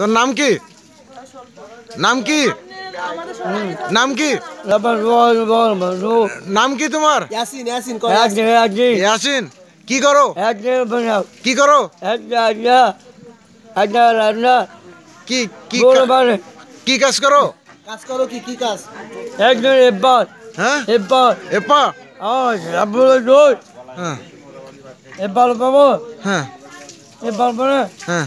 তোর নাম কি নাম কি নাম কি নাম কি তোমার ইয়াসিন কি করো কি করো কি কি কাজ করো কাজ করো কি কি কাজ একজন এবার হ্যাঁ এবার হ্যাঁ এবার পাবো হ্যাঁ এবার হ্যাঁ